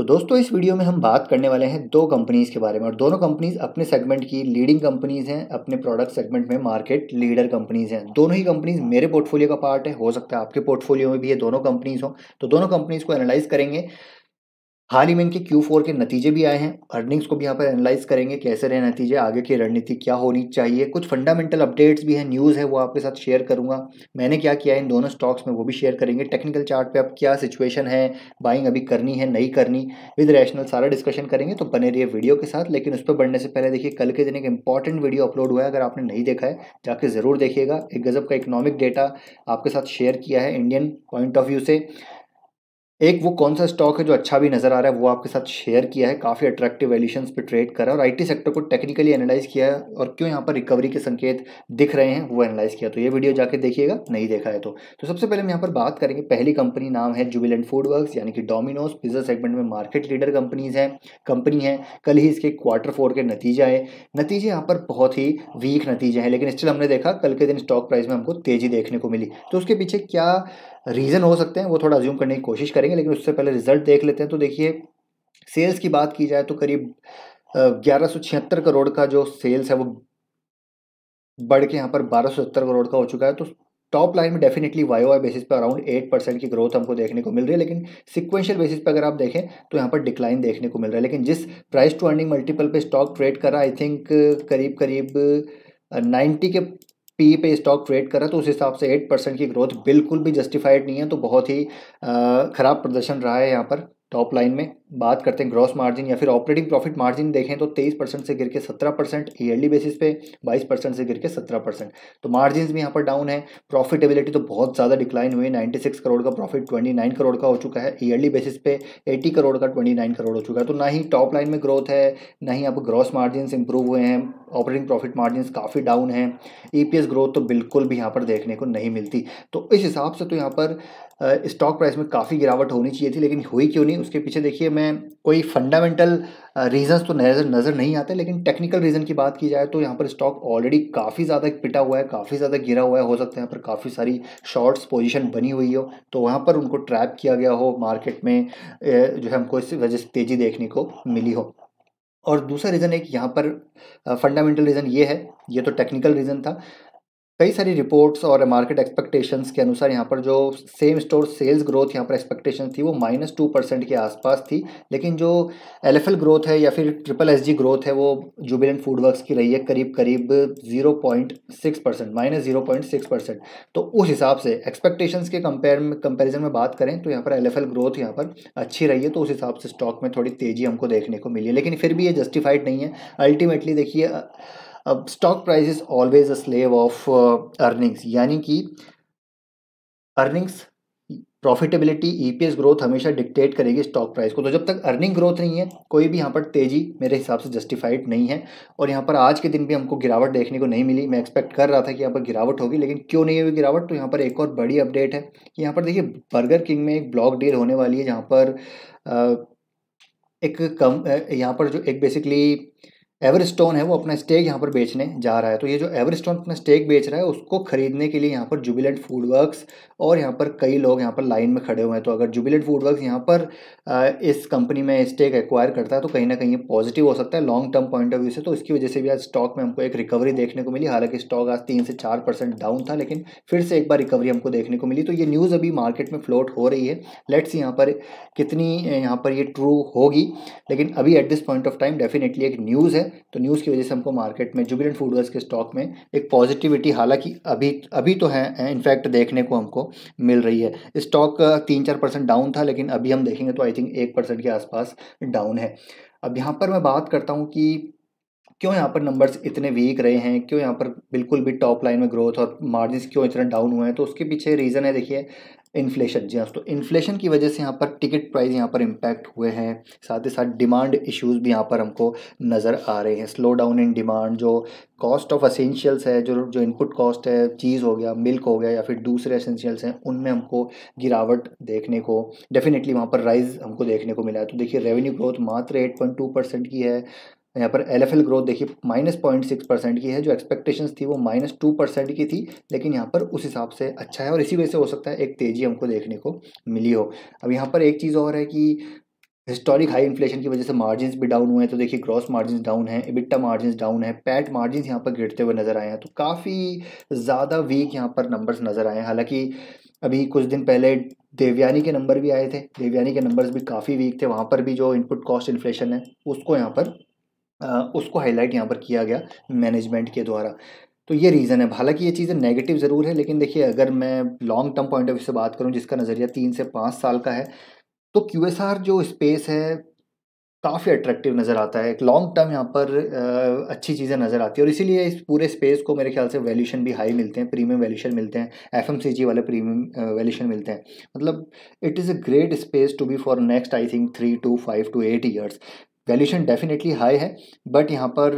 तो दोस्तों इस वीडियो में हम बात करने वाले हैं दो कंपनीज़ के बारे में और दोनों कंपनीज़ अपने सेगमेंट की लीडिंग कंपनीज़ हैं अपने प्रोडक्ट सेगमेंट में मार्केट लीडर कंपनीज़ हैं दोनों ही कंपनीज़ मेरे पोर्टफोलियो का पार्ट है हो सकता है आपके पोर्टफोलियो में भी ये दोनों कंपनीज़ हों तो दोनों कंपनीज़ को एनालाइज करेंगे हाल ही में इनके Q4 के नतीजे भी आए हैं अर्निंग्स को भी यहाँ पर एनालाइज करेंगे कैसे रहे नतीजे आगे की रणनीति क्या होनी चाहिए कुछ फंडामेंटल अपडेट्स भी हैं न्यूज़ है वो आपके साथ शेयर करूँगा मैंने क्या किया है इन दोनों स्टॉक्स में वो भी शेयर करेंगे टेक्निकल चार्ट पे अब क्या सिचुएशन है बाइंग अभी करनी है नहीं करनी विद रैशनल सारा डिस्कशन करेंगे तो बने रही वीडियो के साथ लेकिन उस पर बढ़ने से पहले देखिए कल के दिन एक इंपॉर्टेंट वीडियो अपलोड हुआ है अगर आपने नहीं देखा है जाके ज़रूर देखिएगा एक गज़ब का इकोनॉमिक डेटा आपके साथ शेयर किया है इंडियन पॉइंट ऑफ व्यू से एक वो कौन सा स्टॉक है जो अच्छा भी नज़र आ रहा है वो आपके साथ शेयर किया है काफ़ी अट्रैक्टिव वैल्यूशन पे ट्रेड करा और आईटी सेक्टर को टेक्निकली एनालाइज किया है और क्यों यहाँ पर रिकवरी के संकेत दिख रहे हैं वो एनालाइज किया तो ये वीडियो जाके देखिएगा नहीं देखा है तो तो सबसे पहले हम यहाँ पर बात करेंगे पहली कंपनी नाम है जुबिलेंट फूड वर्क यानी कि डोमिनोज पिज्जा सेगमेंट में मार्केट लीडर कंपनीज हैं कंपनी है कल ही इसके क्वार्टर फोर के नतीजे आए नतीजे यहाँ पर बहुत ही वीक नतीजे हैं लेकिन स्टिल हमने देखा कल के दिन स्टॉक प्राइस में हमको तेज़ी देखने को मिली तो उसके पीछे क्या रीज़न हो सकते हैं वो थोड़ा ज्यूम करने की कोशिश करेंगे लेकिन उससे पहले रिजल्ट देख लेते हैं तो देखिए सेल्स की बात की जाए तो करीब ग्यारह करोड़ का जो सेल्स है वो बढ़ के यहाँ पर बारह करोड़ का हो चुका है तो टॉप लाइन में डेफिनेटली वाई वाई बेसिस पर अराउंड एट परसेंट की ग्रोथ हमको देखने को मिल रही है लेकिन सिक्वेंशियल बेसिस पर अगर आप देखें तो यहाँ पर डिक्लाइन देखने को मिल रहा है लेकिन जिस प्राइस टू अर्निंग मल्टीपल पे स्टॉक ट्रेड कर रहा है आई थिंक करीब करीब नाइन्टी के पी पे स्टॉक ट्रेड है तो उस हिसाब से एट परसेंट की ग्रोथ बिल्कुल भी जस्टिफाइड नहीं है तो बहुत ही ख़राब प्रदर्शन रहा है यहाँ पर टॉप लाइन में बात करते हैं ग्रॉस मार्जिन या फिर ऑपरेटिंग प्रॉफिट मार्जिन देखें तो 23 परसेंट से गिर के 17 परसेंट ईयरली बेसिस पे 22 परसेंट से गिर के 17 परसेंट तो मार्जिन भी यहाँ पर डाउन है प्रॉफिटेबिलिटी तो बहुत ज़्यादा डिक्लाइन हुई 96 करोड़ का प्रॉफिट 29 करोड़ का हो चुका है ईयरली बेसिस पे 80 करोड़ का 29 करोड़ हो चुका है तो ना ही टॉप लाइन में ग्रोथ है ना ही आप ग्रॉस मार्जिन इंप्रूव हुए हैं ऑपरेटिंग प्रॉफिट मार्जिन काफ़ी डाउन है ई ग्रोथ तो बिल्कुल भी यहाँ पर देखने को नहीं मिलती तो इस हिसाब से तो यहाँ पर स्टॉक प्राइस में काफ़ी गिरावट होनी चाहिए थी लेकिन हुई क्यों नहीं उसके पीछे देखिए मैं में कोई फंडामेंटल रीजंस uh, तो नज़र नज़र नहीं आते लेकिन टेक्निकल रीज़न की बात की जाए तो यहाँ पर स्टॉक ऑलरेडी काफ़ी ज़्यादा पिटा हुआ है काफ़ी ज़्यादा गिरा हुआ है हो सकता है यहाँ पर काफ़ी सारी शॉर्ट्स पोजीशन बनी हुई हो तो वहाँ पर उनको ट्रैप किया गया हो मार्केट में uh, जो है हमको इस वजह से तेज़ी देखने को मिली हो और दूसरा रीज़न एक यहाँ पर फंडामेंटल uh, रीज़न ये है ये तो टेक्निकल रीज़न था कई सारी रिपोर्ट्स और मार्केट एक्सपेक्टेशंस के अनुसार यहाँ पर जो सेम स्टोर सेल्स ग्रोथ यहाँ पर एक्सपेक्टेशन थी वो माइनस टू परसेंट के आसपास थी लेकिन जो एल एफ एल ग्रोथ है या फिर ट्रिपल एस जी ग्रोथ है वो जुबिलेंट फूड वर्क्स की रही है करीब करीब zero point six percent minus zero point six percent तो उस हिसाब से एक्सपेक्टेशंस के कंपेयर कंपेरिजन में बात करें तो यहाँ पर एल एफ एल ग्रोथ यहाँ पर अच्छी रही है तो उस हिसाब से स्टॉक में थोड़ी तेज़ी हमको देखने को मिली है लेकिन फिर भी ये जस्टिफाइड नहीं है अल्टीमेटली देखिए अब stock price is always a slave of earnings यानी कि अर्निंग्स प्रॉफिटेबिलिटी ईपीएस ग्रोथ हमेशा डिक्टेट करेगी स्टॉक प्राइस को तो जब तक अर्निंग ग्रोथ नहीं है कोई भी यहाँ पर तेजी मेरे हिसाब से जस्टिफाइड नहीं है और यहाँ पर आज के दिन भी हमको गिरावट देखने को नहीं मिली मैं एक्सपेक्ट कर रहा था कि यहाँ पर गिरावट होगी लेकिन क्यों नहीं हुई गिरावट तो यहाँ पर एक और बड़ी अपडेट है कि यहाँ पर देखिए बर्गर किंग में एक ब्लॉक डील होने वाली है जहाँ पर एक कम यहाँ पर जो एक बेसिकली एवरस्टोन है वो अपना स्टेक यहाँ पर बेचने जा रहा है तो ये जो एवरस्टोन अपना स्टेक बेच रहा है उसको खरीदने के लिए यहाँ पर जुबिलेंट फूड वर्कस और यहाँ पर कई लोग यहाँ पर लाइन में खड़े हुए हैं तो अगर जुबिलेंट फूड वर्कस यहाँ पर इस कंपनी में स्टेक एक्वायर करता है तो कहीं ना कहीं ये पॉजिटिव हो सकता है long term point of view से तो इसकी वजह से भी आज स्टॉक में हमको एक रिकवरी देखने को मिली हालांकि स्टॉक आज तीन से चार परसेंट डाउन था लेकिन फिर से एक बार रिकवरी हमको देखने को मिली तो ये न्यूज़ अभी मार्केट में फ्लोट हो रही है लेट्स यहाँ पर कितनी यहाँ पर ये ट्रू होगी लेकिन अभी at this point of time definitely एक न्यूज़ है तो न्यूज़ की वजह से हमको मार्केट में जुबिलेंट फूडवर्स के स्टॉक में एक पॉजिटिविटी हालांकि अभी अभी तो है इनफैक्ट देखने को हमको मिल रही है स्टॉक तीन चार परसेंट डाउन था लेकिन अभी हम देखेंगे तो आई थिंक एक परसेंट के आसपास डाउन है अब यहाँ पर मैं बात करता हूँ कि क्यों यहाँ पर नंबर्स इतने वीक रहे हैं क्यों यहाँ पर बिल्कुल भी टॉप लाइन में ग्रोथ और मार्जिन क्यों इतना डाउन हुए हैं तो उसके पीछे रीज़न है देखिए इन्फ्लेशन जी हाँ तो इन्फ्लेशन की वजह से यहाँ पर टिकट प्राइस यहाँ पर इम्पैक्ट हुए हैं साथ ही साथ डिमांड इश्यूज भी यहाँ पर हमको नज़र आ रहे हैं स्लो डाउन इन डिमांड जो कॉस्ट ऑफ असेंशियल्स है जो जो इनपुट कॉस्ट है चीज़ हो गया मिल्क हो गया या फिर दूसरे असेंशियल्स हैं उनमें हमको गिरावट देखने को डेफिनेटली वहाँ पर राइज हमको देखने को मिला है तो देखिए रेवेन्यू ग्रोथ मात्र एट पॉइंट टू परसेंट की है यहाँ पर एल एफ एल ग्रोथ देखिए माइनस पॉइंट सिक्स परसेंट की है जो एक्सपेक्टेशंस थी वो माइनस टू परसेंट की थी लेकिन यहाँ पर उस हिसाब से अच्छा है और इसी वजह से हो सकता है एक तेज़ी हमको देखने को मिली हो अब यहाँ पर एक चीज़ और है कि हिस्टोरिक हाई इन्फ्लेशन की वजह से मार्जिन भी डाउन हुए हैं तो देखिए ग्रॉस मार्जिन डाउन है इबिट्टा मार्जिन डाउन है पैट मार्जिन यहाँ पर गिरते हुए नज़र आए हैं तो काफ़ी ज़्यादा वीक यहाँ पर नंबर्स नज़र आए हैं हालांकि अभी कुछ दिन पहले देवयानी के नंबर भी आए थे देवयानी के नंबर्स भी काफ़ी वीक थे वहाँ पर भी जो इनपुट कॉस्ट इन्फ्लेशन है उसको यहाँ पर उसको हाईलाइट यहाँ पर किया गया मैनेजमेंट के द्वारा तो ये रीज़न है हालांकि ये चीज़ें नेगेटिव ज़रूर है लेकिन देखिए अगर मैं long term point of view से बात करूँ जिसका नज़रिया तीन से पाँच साल का है तो क्यू जो स्पेस है काफ़ी अट्रैक्टिव नज़र आता है एक लॉन्ग टर्म यहाँ पर आ, अच्छी चीज़ें नज़र आती है और इसीलिए इस पूरे स्पेस को मेरे ख्याल से वैल्यूशन भी हाई मिलते हैं प्रीमियम वैल्यूशन मिलते हैं जी वाले प्रीमियम वैल्यूशन मिलते हैं मतलब it is a great space to be for next I think three to five to eight years valuation definitely high है बट यहाँ पर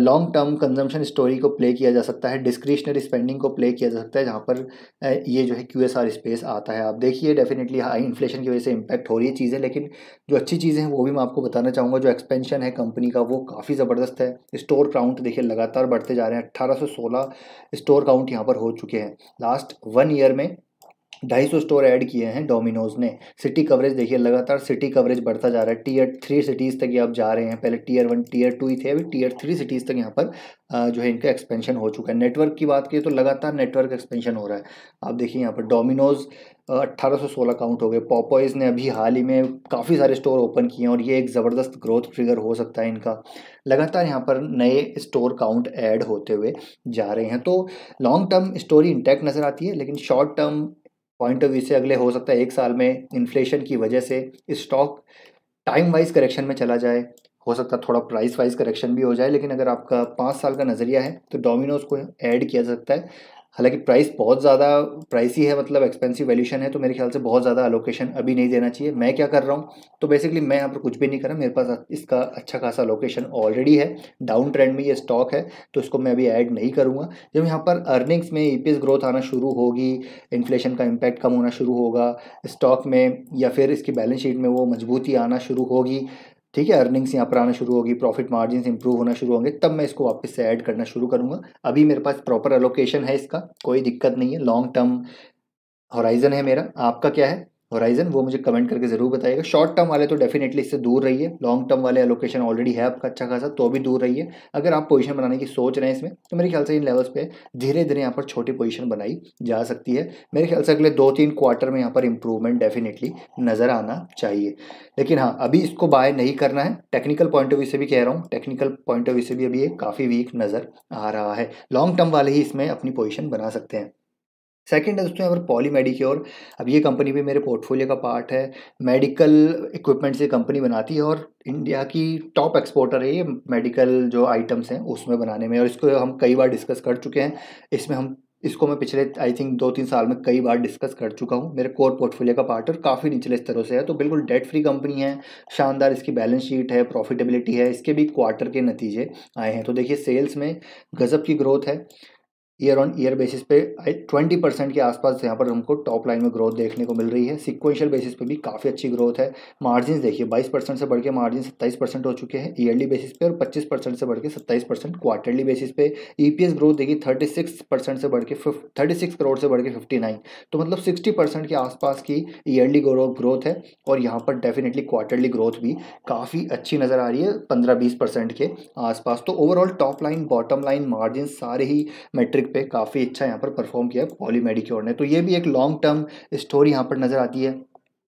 लॉन्ग टर्म कंजम्पशन स्टोरी को प्ले किया जा सकता है डिस्क्रिशनरी स्पेंडिंग को प्ले किया जा सकता है जहाँ पर uh, ये जो है क्यू एस आर स्पेस आता है आप देखिए डेफिनेटली हाई इन्फ्लेशन की वजह से इम्पैक्ट हो रही है चीज़ें लेकिन जो अच्छी चीज़ें हैं वो भी मैं आपको बताना चाहूँगा जो एक्सपेंशन है कंपनी का वो काफ़ी ज़बरदस्त है स्टोर काउंट देखिए लगातार बढ़ते जा रहे हैं अट्ठारह सौ सोलह स्टोर काउंट यहाँ पर हो चुके हैं लास्ट वन ईयर में ढाई सौ स्टोर ऐड किए हैं डोमिनोज़ ने सिटी कवरेज देखिए लगातार सिटी कवरेज बढ़ता जा रहा है टीयर थ्री सिटीज़ तक ये अब जा रहे हैं पहले टीयर वन टीयर टू ही थे अभी टीयर थ्री सिटीज़ तक यहाँ पर जो है इनका एक्सपेंशन हो चुका है नेटवर्क की बात की तो लगातार नेटवर्क एक्सपेंशन हो रहा है आप देखिए यहाँ पर डोमिनोज़ अट्ठारह सौ काउंट हो गए पॉपॉइज ने अभी हाल ही में काफ़ी सारे स्टोर ओपन किए हैं और ये एक ज़बरदस्त ग्रोथ फिगर हो सकता है इनका लगातार यहाँ पर नए स्टोर काउंट ऐड होते हुए जा रहे हैं तो लॉन्ग टर्म स्टोरी इंटैक्ट नज़र आती है लेकिन short term point of view से अगले हो सकता है एक साल में इन्फ्लेशन की वजह से स्टॉक टाइम वाइज करेक्शन में चला जाए हो सकता है थोड़ा प्राइस वाइज करेक्शन भी हो जाए लेकिन अगर आपका पाँच साल का नज़रिया है तो डोमिनोज़ को ऐड किया जा सकता है हालांकि प्राइस बहुत ज़्यादा प्राइस ही है मतलब एक्सपेंसिव वैल्यूशन है तो मेरे ख्याल से बहुत ज़्यादा अलोकेशन अभी नहीं देना चाहिए मैं क्या कर रहा हूँ तो बेसिकली मैं यहाँ पर कुछ भी नहीं कर रहा मेरे पास इसका अच्छा खासा लोकेशन ऑलरेडी है डाउन ट्रेंड में ये स्टॉक है तो इसको मैं अभी ऐड नहीं करूँगा जब यहाँ पर अर्निंग्स में ई e ग्रोथ आना शुरू होगी इन्फ्लेशन का इम्पैक्ट कम होना शुरू होगा स्टॉक में या फिर इसकी बैलेंस शीट में वो मजबूती आना शुरू होगी ठीक है अर्निंग्स यहाँ पर आना शुरू होगी प्रॉफिट मार्जिन इंप्रूव होना शुरू होंगे तब मैं इसको वापस से ऐड करना शुरू करूँगा अभी मेरे पास प्रॉपर एलोकेशन है इसका कोई दिक्कत नहीं है लॉन्ग टर्म हॉराइजन है मेरा आपका क्या है होराइजन वो मुझे कमेंट करके ज़रूर बताइएगा शॉर्ट टर्म वाले तो डेफिनेटली इससे दूर रहिए लॉन्ग टर्म वाले एलोकेशन ऑलरेडी है आपका अच्छा खासा तो भी दूर रहिए अगर आप पोजीशन बनाने की सोच रहे हैं इसमें तो मेरे ख्याल से इन लेवल्स पे धीरे धीरे यहाँ पर छोटी पोजीशन बनाई जा सकती है मेरे ख्याल से अगले दो तीन क्वार्टर में यहाँ पर इंप्रूवमेंट डेफिनेटली नज़र आना चाहिए लेकिन हाँ अभी इसको बाय नहीं करना है टेक्निकल पॉइंट ऑफ व्यू से भी कह रहा हूँ टेक्निकल पॉइंट ऑफ व्यू से भी अभी ये काफ़ी वीक नज़र आ रहा है लॉन्ग टर्म वाले ही इसमें अपनी पोजिशन बना सकते हैं सेकेंड है दोस्तों यहाँ पर पॉली मेडिक्योर अब ये कंपनी भी मेरे पोर्टफोलियो का पार्ट है मेडिकल इक्विपमेंट से कंपनी बनाती है और इंडिया की टॉप एक्सपोर्टर है ये मेडिकल जो आइटम्स हैं उसमें बनाने में और इसको हम कई बार डिस्कस कर चुके हैं इसमें हम इसको मैं पिछले आई थिंक दो तीन साल में कई बार डिस्कस कर चुका हूँ मेरे कोर पोर्टफोलियो का पार्ट और काफ़ी निचले स्तरों से है तो बिल्कुल डेट फ्री कंपनी है शानदार इसकी बैलेंस शीट है प्रॉफिटेबिलिटी है इसके भी क्वार्टर के नतीजे आए हैं तो देखिए सेल्स में गज़ब की ग्रोथ है ईयर ऑन ईयर बेसिस पे ट्वेंटी परसेंट के आसपास यहाँ पर हमको टॉप लाइन में ग्रोथ देखने को मिल रही है सिक्वेंशियल बेसिस पे भी काफ़ी अच्छी ग्रोथ है मार्जिन देखिए बाईस परसेंट से बढ़ के मार्जिन सत्ताईस परसेंट हो चुके हैं ईयरली बेसिस पे और पच्चीस परसेंट से बढ़ के सत्ताईस परसेंट क्वार्टरली बेसिस पे ईपीएस e ग्रोथ देखिए थर्टी सिक्स परसेंट से बढ़ के थर्टी सिक्स करोड़ से बढ़ के फिफ्टी नाइन तो मतलब सिक्सटी परसेंट के आसपास की ईयरली ग्रोथ है और यहाँ पर डेफिनेटली क्वार्टरली ग्रोथ भी काफ़ी अच्छी नज़र आ रही है पंद्रह बीस परसेंट के आसपास तो overall top line bottom line margin सारे ही मेट्रिक मार्केट पे काफ़ी अच्छा यहाँ पर परफॉर्म किया है पॉली मेडिक्योर ने तो ये भी एक लॉन्ग टर्म स्टोरी यहाँ पर नज़र आती है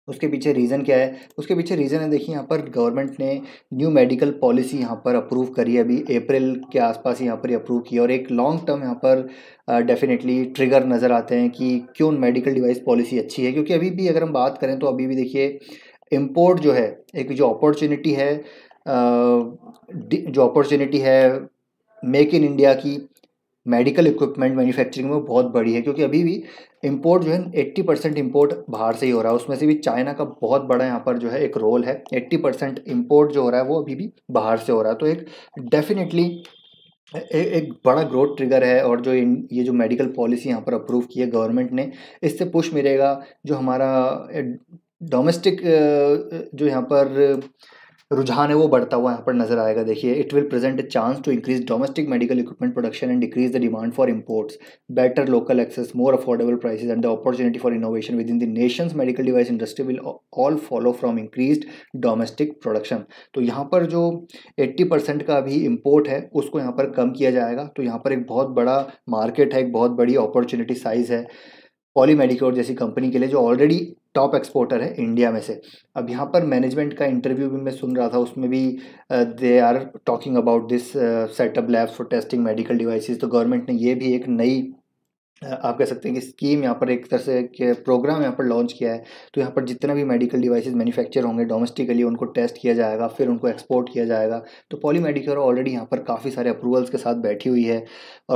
उसके पीछे रीज़न क्या है उसके पीछे रीज़न है देखिए यहाँ पर गवर्नमेंट ने न्यू मेडिकल पॉलिसी यहाँ पर अप्रूव करी है अभी अप्रैल के आसपास यहाँ पर अप्रूव किया और एक लॉन्ग टर्म यहाँ पर डेफिनेटली ट्रिगर नज़र आते हैं कि क्यों मेडिकल डिवाइस पॉलिसी अच्छी है क्योंकि अभी भी अगर हम बात करें तो अभी भी देखिए इम्पोर्ट जो है एक जो अपॉर्चुनिटी है जो अपॉर्चुनिटी है मेक इन इंडिया की मेडिकल इक्विपमेंट मैन्युफैक्चरिंग में बहुत बड़ी है क्योंकि अभी भी इम्पोर्ट जो है एट्टी परसेंट इम्पोर्ट बाहर से ही हो रहा है उसमें से भी चाइना का बहुत बड़ा यहाँ पर जो है एक रोल है एट्टी परसेंट इम्पोर्ट जो हो रहा है वो अभी भी बाहर से हो रहा है तो एक डेफिनेटली एक बड़ा ग्रोथ ट्रिगर है और जो इन ये जो मेडिकल पॉलिसी यहाँ पर अप्रूव की है गवर्नमेंट ने इससे पुश मिलेगा जो हमारा डोमेस्टिक जो यहाँ पर रुझान है वो बढ़ता हुआ यहाँ पर नजर आएगा देखिए it will present a chance to increase domestic medical equipment production and decrease the demand for imports better local access more affordable price and the opportunity for innovation within the nation's medical device industry will all follow from increase domestic production तो यहाँ पर जो eighty percent का अभी import है उसको यहाँ पर कम किया जाएगा तो यहाँ पर एक बहुत बड़ा मार्केट है एक बहुत बड़ी अपॉर्चुनिटी साइज़ है पॉलीमेडिक्योर जैसी कंपनी के लिए जो ऑलरेडी टॉप एक्सपोर्टर है इंडिया में से अब यहाँ पर मैनेजमेंट का इंटरव्यू भी मैं सुन रहा था उसमें भी they are talking about this setup labs for testing medical devices तो गवर्नमेंट ने ये भी एक नई आप कह सकते हैं कि स्कीम यहाँ पर एक तरह से प्रोग्राम यहाँ पर लॉन्च किया है तो यहाँ पर जितना भी मेडिकल डिवाइसेज मैन्युफैक्चर होंगे डोमेस्टिकली उनको टेस्ट किया जाएगा फिर उनको एक्सपोर्ट किया जाएगा तो पॉली मेडिकल ऑलरेडी यहाँ पर काफ़ी सारे अप्रूवल्स के साथ बैठी हुई है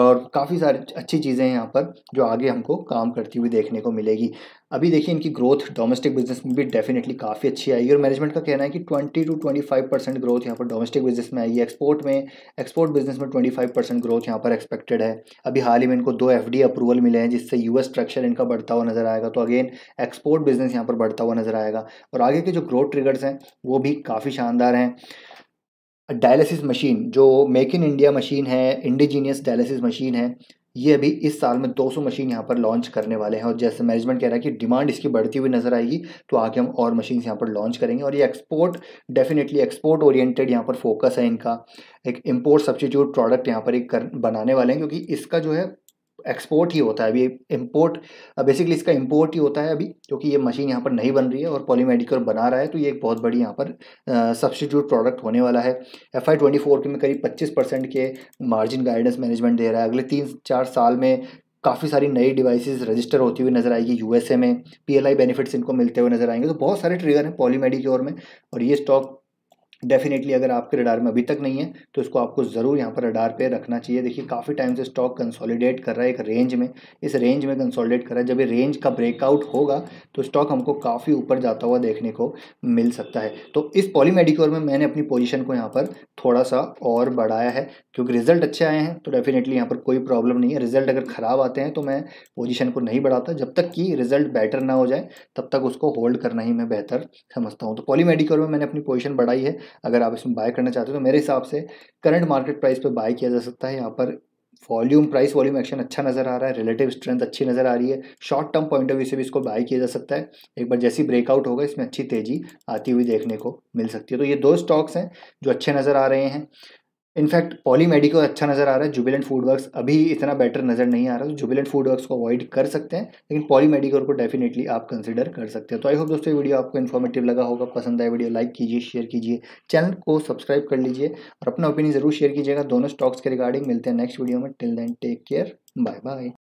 और काफ़ी सारी अच्छी चीज़ें यहाँ पर जो आगे हमको काम करती हुई देखने को मिलेगी अभी देखिए इनकी ग्रोथ डोमेस्टिक बिजनेस में भी डेफिनेटली काफ़ी अच्छी आई और मैनेजमेंट का कहना है कि 20 टू 25 परसेंट ग्रोथ यहाँ पर डोमेस्टिक बिजनेस में आई है एक्सपोर्ट में एक्सपोर्ट बिजनेस में 25 परसेंट ग्रोथ यहाँ पर एक्सपेक्टेड है अभी हाल ही में इनको दो एफ अप्रूवल मिले हैं जिससे यू स्ट्रक्चर इनका बढ़ता हुआ नजर आएगा तो अगेन एक्सपोर्ट बिजनेस यहाँ पर बढ़ता हुआ नजर आएगा और आगे के जो ग्रोथ ट्रिगर्स हैं वो भी काफ़ी शानदार हैं डायलिसिस मशीन जो मेक इन इंडिया मशीन है इंडिजीनियस डायलिसिस मशीन है ये अभी इस साल में 200 मशीन यहाँ पर लॉन्च करने वाले हैं और जैसे मैनेजमेंट कह रहा है कि डिमांड इसकी बढ़ती हुई नजर आएगी तो आगे हम और मशीन यहाँ पर लॉन्च करेंगे और ये एक्सपोर्ट डेफिनेटली एक्सपोर्ट ओरिएंटेड यहाँ पर फोकस है इनका एक इम्पोर्ट सब्सिट्यूट प्रोडक्ट यहाँ पर एक कर, बनाने वाले हैं क्योंकि इसका जो है एक्सपोर्ट ही होता है अभी इम्पोर्ट बेसिकली इसका इम्पोर्ट ही होता है अभी क्योंकि ये मशीन यहाँ पर नहीं बन रही है और पॉलीमेडिकल बना रहा है तो ये एक बहुत बड़ी यहाँ पर सब्सटीट्यूट प्रोडक्ट होने वाला है एफ आई ट्वेंटी फोर के में करीब पच्चीस परसेंट के मार्जिन गाइडेंस मैनेजमेंट दे रहा है अगले तीन चार साल में काफ़ी सारी नई डिवाइसेस रजिस्टर होती हुई नज़र आएगी यूएसए में पीएलआई बेनिफिट्स इनको मिलते हुए नज़र आएंगे तो बहुत सारे ट्रिगर हैं पॉलीमेडिक्योर में और ये स्टॉक डेफिनेटली अगर आपके रडार में अभी तक नहीं है तो इसको आपको ज़रूर यहाँ पर रडार पे रखना चाहिए देखिए काफ़ी टाइम से स्टॉक कंसोलिडेट कर रहा है एक रेंज में इस रेंज में कंसोलिडेट कर रहा है जब ये रेंज का ब्रेकआउट होगा तो स्टॉक हमको काफ़ी ऊपर जाता हुआ देखने को मिल सकता है तो इस पॉलीमेडिक्योर में मैंने अपनी पोजिशन को यहाँ पर थोड़ा सा और बढ़ाया है क्योंकि रिजल्ट अच्छे आए हैं तो डेफिनेटली यहाँ पर कोई प्रॉब्लम नहीं है रिजल्ट अगर ख़राब आते हैं तो मैं पोजिशन को नहीं बढ़ाता जब तक कि रिजल्ट बेटर ना हो जाए तब तक उसको होल्ड करना ही मैं बेहतर समझता हूँ तो पॉलीमेडिक्योर में मैंने अपनी पोजिशन बढ़ाई है अगर आप इसमें बाय करना चाहते हो तो मेरे हिसाब से करंट मार्केट प्राइस पर बाय किया जा सकता है यहाँ पर वॉल्यूम प्राइस वॉल्यूम एक्शन अच्छा नजर आ रहा है रिलेटिव स्ट्रेंथ अच्छी नजर आ रही है short term point of view से भी इसको बाय किया जा सकता है एक बार जैसी ब्रेकआउट होगा इसमें अच्छी तेजी आती हुई देखने को मिल सकती है तो ये दो स्टॉक्स हैं जो अच्छे नजर आ रहे हैं इनफैक्ट पॉली मेडिको अच्छा नज़र आ रहा है जुबिलेंट फूड वर्क्स अभी इतना बेटर नज़र नहीं आ रहा तो जुबिलेंट फूड वर्क्स को अवॉइड कर सकते हैं लेकिन पॉली मेडिकोर को डेफिनेटली आप कंसिडर कर सकते हैं तो आई होप दोस्तों ये वीडियो आपको इन्फॉर्मेटिव लगा होगा पसंद आए वीडियो लाइक कीजिए शेयर कीजिए चैनल को सब्सक्राइब कर लीजिए और अपना ओपिनियन ज़रूर शेयर कीजिएगा दोनों स्टॉक्स के रिगार्डिंग मिलते हैं नेक्स्ट वीडियो में till then take care bye bye